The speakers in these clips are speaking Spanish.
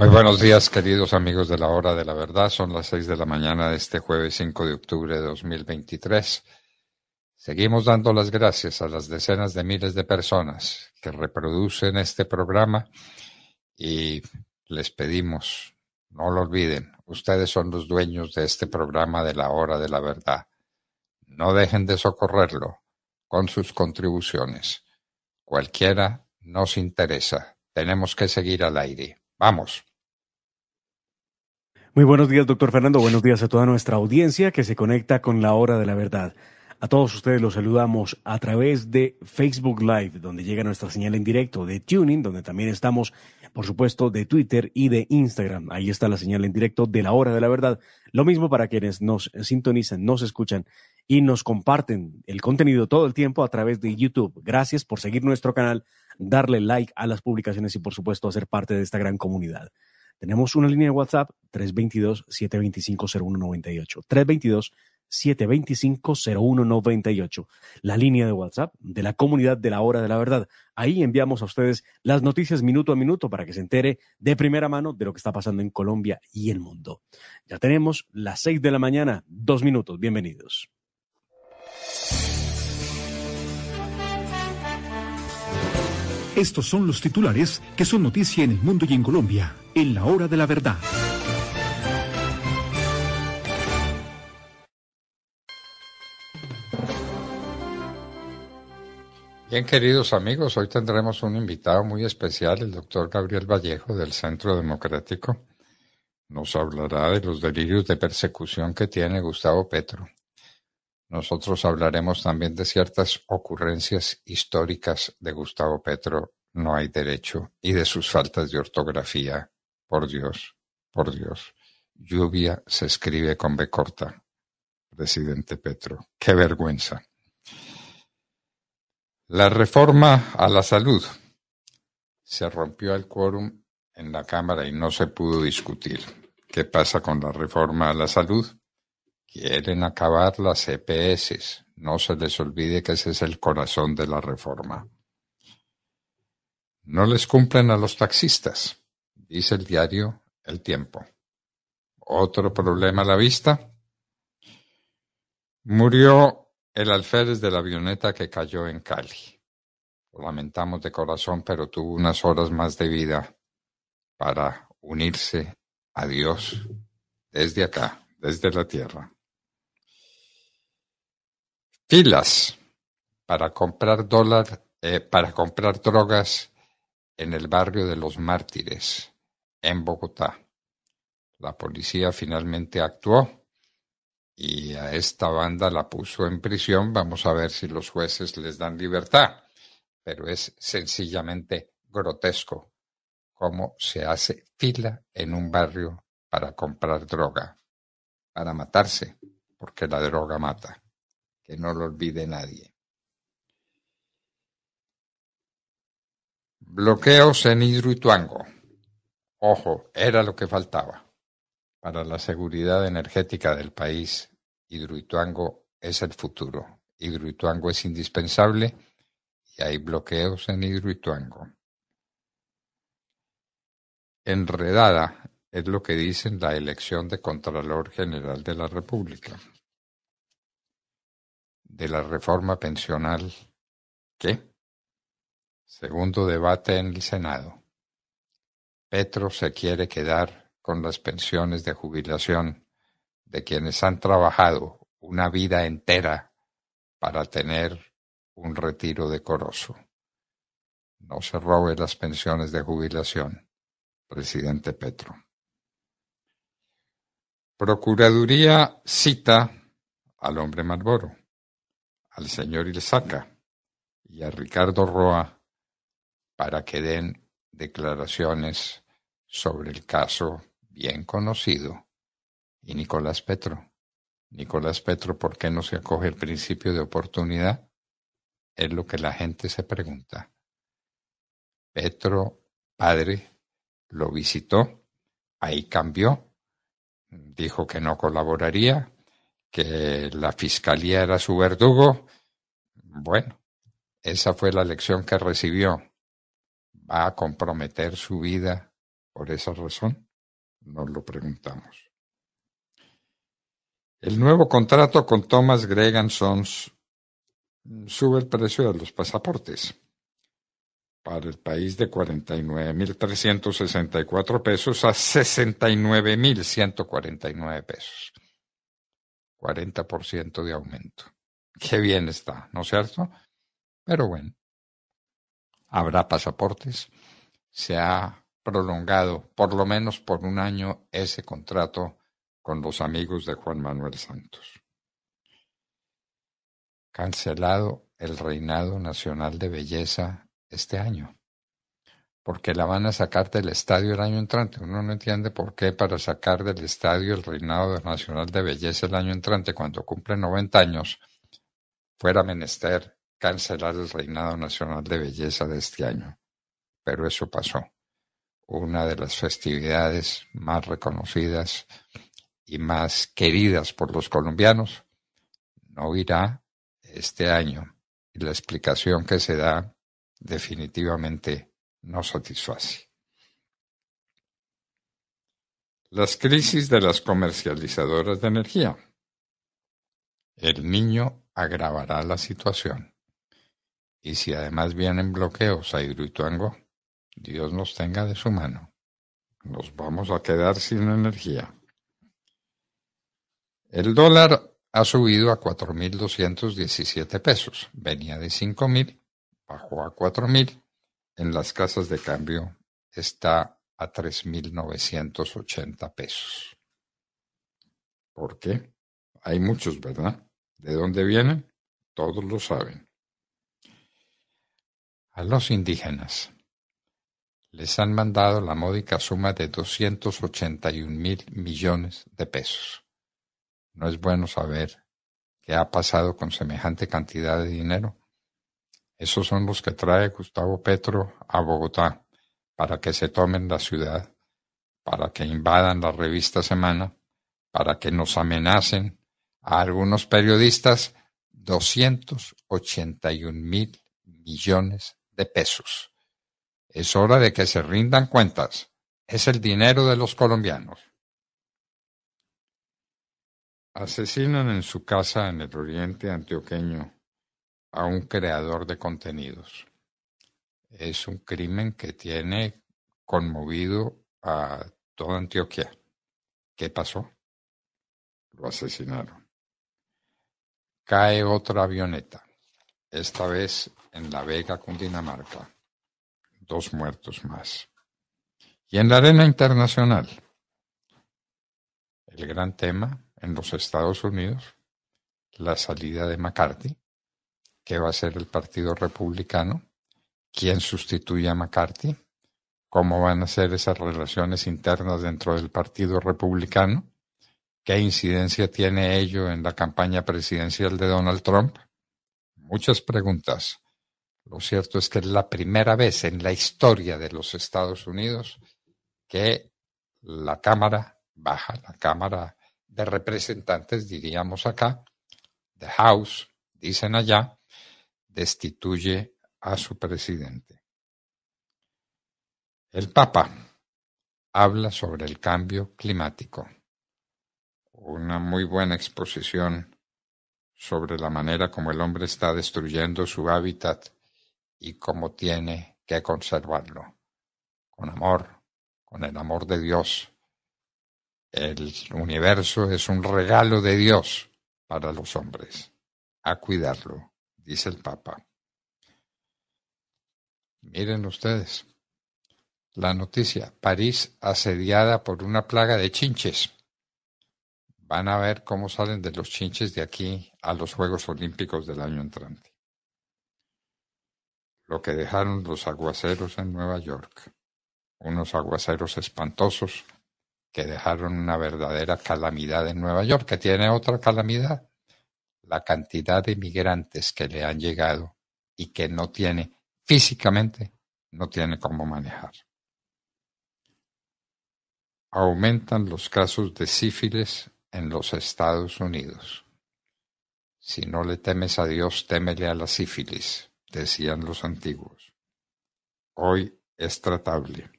Muy buenos días, queridos amigos de la Hora de la Verdad. Son las seis de la mañana de este jueves 5 de octubre de 2023. Seguimos dando las gracias a las decenas de miles de personas que reproducen este programa y les pedimos, no lo olviden, ustedes son los dueños de este programa de la Hora de la Verdad. No dejen de socorrerlo con sus contribuciones. Cualquiera nos interesa. Tenemos que seguir al aire. Vamos. Muy buenos días, doctor Fernando. Buenos días a toda nuestra audiencia que se conecta con la hora de la verdad. A todos ustedes los saludamos a través de Facebook Live, donde llega nuestra señal en directo, de Tuning, donde también estamos, por supuesto, de Twitter y de Instagram. Ahí está la señal en directo de la hora de la verdad. Lo mismo para quienes nos sintonizan, nos escuchan y nos comparten el contenido todo el tiempo a través de YouTube. Gracias por seguir nuestro canal, darle like a las publicaciones y, por supuesto, hacer parte de esta gran comunidad. Tenemos una línea de WhatsApp 322-725-0198. 322-725-0198. La línea de WhatsApp de la comunidad de la hora de la verdad. Ahí enviamos a ustedes las noticias minuto a minuto para que se entere de primera mano de lo que está pasando en Colombia y el mundo. Ya tenemos las seis de la mañana, dos minutos. Bienvenidos. Estos son los titulares que son noticia en el mundo y en Colombia, en la hora de la verdad. Bien, queridos amigos, hoy tendremos un invitado muy especial, el doctor Gabriel Vallejo del Centro Democrático. Nos hablará de los delirios de persecución que tiene Gustavo Petro nosotros hablaremos también de ciertas ocurrencias históricas de Gustavo Petro, no hay derecho, y de sus faltas de ortografía. Por Dios, por Dios. Lluvia se escribe con B corta, presidente Petro. Qué vergüenza. La reforma a la salud. Se rompió el quórum en la Cámara y no se pudo discutir. ¿Qué pasa con la reforma a la salud? Quieren acabar las EPS. No se les olvide que ese es el corazón de la reforma. No les cumplen a los taxistas, dice el diario El Tiempo. Otro problema a la vista. Murió el alférez de la avioneta que cayó en Cali. Lo lamentamos de corazón, pero tuvo unas horas más de vida para unirse a Dios desde acá, desde la tierra filas para comprar dólar, eh, para comprar drogas en el barrio de los Mártires, en Bogotá. La policía finalmente actuó y a esta banda la puso en prisión. Vamos a ver si los jueces les dan libertad. Pero es sencillamente grotesco cómo se hace fila en un barrio para comprar droga, para matarse, porque la droga mata que no lo olvide nadie. Bloqueos en Hidroituango. Ojo, era lo que faltaba. Para la seguridad energética del país, Hidroituango es el futuro. Hidroituango es indispensable y hay bloqueos en Hidroituango. Enredada es lo que dicen la elección de Contralor General de la República de la reforma pensional ¿qué? segundo debate en el Senado, Petro se quiere quedar con las pensiones de jubilación de quienes han trabajado una vida entera para tener un retiro decoroso. No se robe las pensiones de jubilación, presidente Petro. Procuraduría cita al hombre Marlboro al señor Ilzaca y a Ricardo Roa para que den declaraciones sobre el caso bien conocido y Nicolás Petro. Nicolás Petro, ¿por qué no se acoge el principio de oportunidad? Es lo que la gente se pregunta. Petro, padre, lo visitó, ahí cambió, dijo que no colaboraría, que la fiscalía era su verdugo, bueno, esa fue la lección que recibió. ¿Va a comprometer su vida por esa razón? Nos lo preguntamos. El nuevo contrato con Thomas Gregan Sons sube el precio de los pasaportes para el país de 49.364 pesos a 69.149 pesos. 40% de aumento. Qué bien está, ¿no es cierto? Pero bueno, habrá pasaportes. Se ha prolongado por lo menos por un año ese contrato con los amigos de Juan Manuel Santos. Cancelado el reinado nacional de belleza este año porque la van a sacar del estadio el año entrante. Uno no entiende por qué para sacar del estadio el reinado nacional de belleza el año entrante, cuando cumple 90 años, fuera menester cancelar el reinado nacional de belleza de este año. Pero eso pasó. Una de las festividades más reconocidas y más queridas por los colombianos no irá este año. Y la explicación que se da definitivamente no satisface. Las crisis de las comercializadoras de energía. El niño agravará la situación. Y si además vienen bloqueos a Hidroituango, Dios nos tenga de su mano. Nos vamos a quedar sin energía. El dólar ha subido a 4.217 pesos. Venía de 5.000, bajó a 4.000 en las casas de cambio está a 3.980 pesos. ¿Por qué? Hay muchos, ¿verdad? ¿De dónde vienen? Todos lo saben. A los indígenas les han mandado la módica suma de 281 mil millones de pesos. No es bueno saber qué ha pasado con semejante cantidad de dinero esos son los que trae Gustavo Petro a Bogotá para que se tomen la ciudad, para que invadan la revista Semana, para que nos amenacen a algunos periodistas 281 mil millones de pesos. Es hora de que se rindan cuentas. Es el dinero de los colombianos. Asesinan en su casa en el oriente antioqueño a un creador de contenidos. Es un crimen que tiene conmovido a toda Antioquia. ¿Qué pasó? Lo asesinaron. Cae otra avioneta, esta vez en La Vega, Cundinamarca. Dos muertos más. Y en la arena internacional, el gran tema en los Estados Unidos, la salida de McCarthy, ¿Qué va a ser el Partido Republicano, quién sustituye a McCarthy, cómo van a ser esas relaciones internas dentro del Partido Republicano, qué incidencia tiene ello en la campaña presidencial de Donald Trump. Muchas preguntas. Lo cierto es que es la primera vez en la historia de los Estados Unidos que la Cámara baja, la Cámara de Representantes, diríamos acá, The House, dicen allá, destituye a su presidente. El Papa habla sobre el cambio climático. Una muy buena exposición sobre la manera como el hombre está destruyendo su hábitat y cómo tiene que conservarlo. Con amor, con el amor de Dios. El universo es un regalo de Dios para los hombres. A cuidarlo dice el Papa. Miren ustedes, la noticia, París asediada por una plaga de chinches. Van a ver cómo salen de los chinches de aquí a los Juegos Olímpicos del año entrante. Lo que dejaron los aguaceros en Nueva York, unos aguaceros espantosos que dejaron una verdadera calamidad en Nueva York, que tiene otra calamidad, la cantidad de migrantes que le han llegado y que no tiene físicamente, no tiene cómo manejar. Aumentan los casos de sífilis en los Estados Unidos. Si no le temes a Dios, témele a la sífilis, decían los antiguos. Hoy es tratable.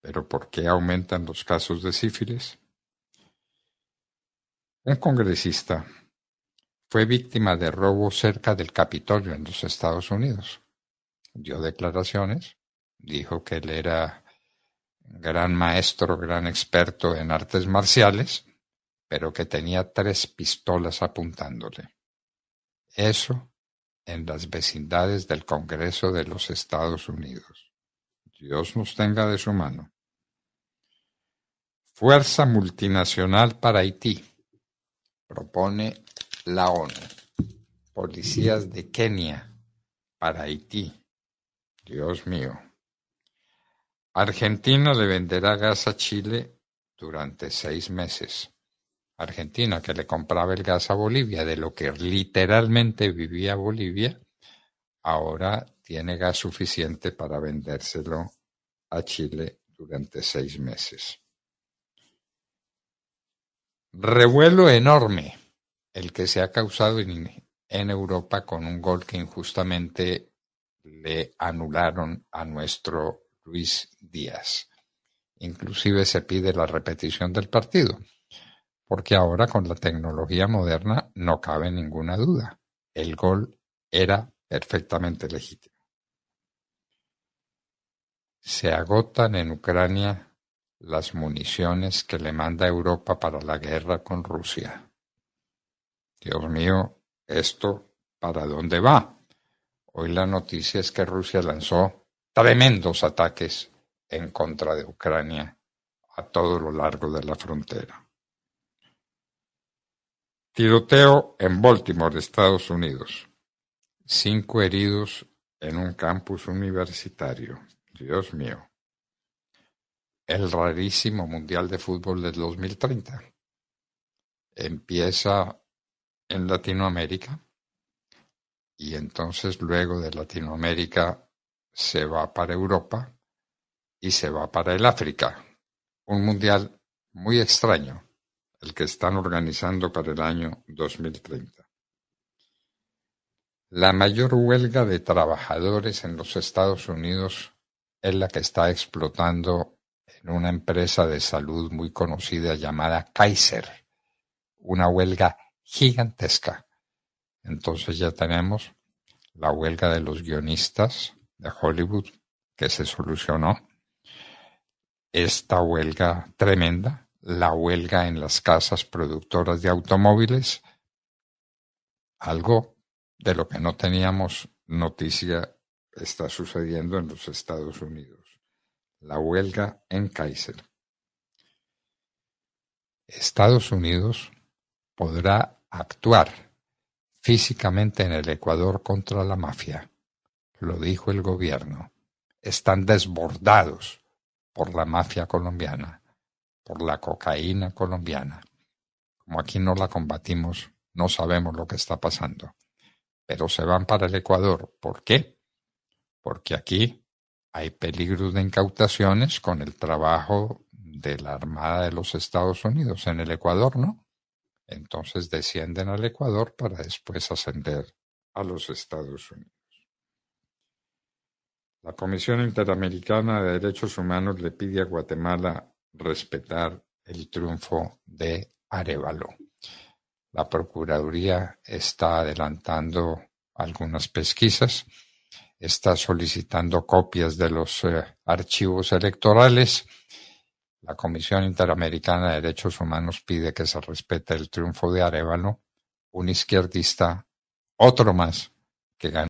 Pero ¿por qué aumentan los casos de sífilis? Un congresista fue víctima de robo cerca del Capitolio en los Estados Unidos. Dio declaraciones, dijo que él era gran maestro, gran experto en artes marciales, pero que tenía tres pistolas apuntándole. Eso en las vecindades del Congreso de los Estados Unidos. Dios nos tenga de su mano. Fuerza multinacional para Haití. Propone la ONU, policías de Kenia para Haití. Dios mío. Argentina le venderá gas a Chile durante seis meses. Argentina, que le compraba el gas a Bolivia, de lo que literalmente vivía Bolivia, ahora tiene gas suficiente para vendérselo a Chile durante seis meses. Revuelo enorme el que se ha causado en, Europa con un gol que injustamente le anularon a nuestro Luis Díaz. Inclusive se pide la repetición del partido, porque ahora con la tecnología moderna no cabe ninguna duda. El gol era perfectamente legítimo. Se agotan en Ucrania las municiones que le manda Europa para la guerra con Rusia. Dios mío, ¿esto para dónde va? Hoy la noticia es que Rusia lanzó tremendos ataques en contra de Ucrania a todo lo largo de la frontera. Tiroteo en Baltimore, Estados Unidos. Cinco heridos en un campus universitario. Dios mío. El rarísimo Mundial de Fútbol del 2030. Empieza en Latinoamérica y entonces luego de Latinoamérica se va para Europa y se va para el África. Un mundial muy extraño, el que están organizando para el año 2030. La mayor huelga de trabajadores en los Estados Unidos es la que está explotando en una empresa de salud muy conocida llamada Kaiser. Una huelga gigantesca. Entonces ya tenemos la huelga de los guionistas de Hollywood que se solucionó, esta huelga tremenda, la huelga en las casas productoras de automóviles, algo de lo que no teníamos noticia está sucediendo en los Estados Unidos, la huelga en Kaiser. Estados Unidos podrá actuar físicamente en el Ecuador contra la mafia. Lo dijo el gobierno. Están desbordados por la mafia colombiana, por la cocaína colombiana. Como aquí no la combatimos, no sabemos lo que está pasando. Pero se van para el Ecuador. ¿Por qué? Porque aquí hay peligro de incautaciones con el trabajo de la Armada de los Estados Unidos en el Ecuador, ¿no? Entonces descienden al Ecuador para después ascender a los Estados Unidos. La Comisión Interamericana de Derechos Humanos le pide a Guatemala respetar el triunfo de Arevalo. La Procuraduría está adelantando algunas pesquisas, está solicitando copias de los eh, archivos electorales la Comisión Interamericana de Derechos Humanos pide que se respete el triunfo de Arevalo, un izquierdista, otro más, que gana.